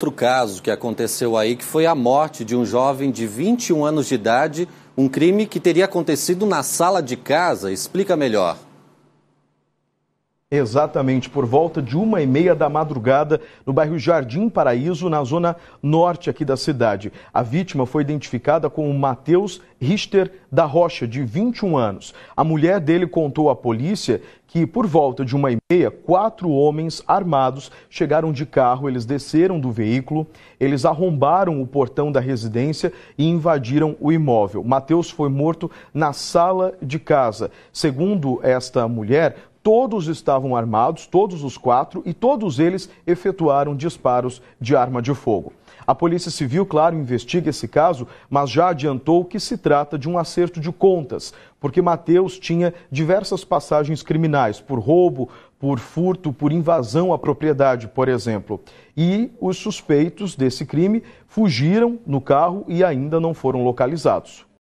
Outro caso que aconteceu aí que foi a morte de um jovem de 21 anos de idade, um crime que teria acontecido na sala de casa. Explica melhor. Exatamente, por volta de uma e meia da madrugada, no bairro Jardim Paraíso, na zona norte aqui da cidade. A vítima foi identificada como Matheus Richter da Rocha, de 21 anos. A mulher dele contou à polícia que, por volta de uma e meia, quatro homens armados chegaram de carro, eles desceram do veículo, eles arrombaram o portão da residência e invadiram o imóvel. Matheus foi morto na sala de casa. Segundo esta mulher, todos estavam armados, todos os quatro, e todos eles efetuaram disparos de arma de fogo. A Polícia Civil, claro, investiga esse caso, mas já adiantou que se trata de um acerto de contas, porque Mateus tinha diversas passagens criminais por roubo, por furto, por invasão à propriedade, por exemplo. E os suspeitos desse crime fugiram no carro e ainda não foram localizados.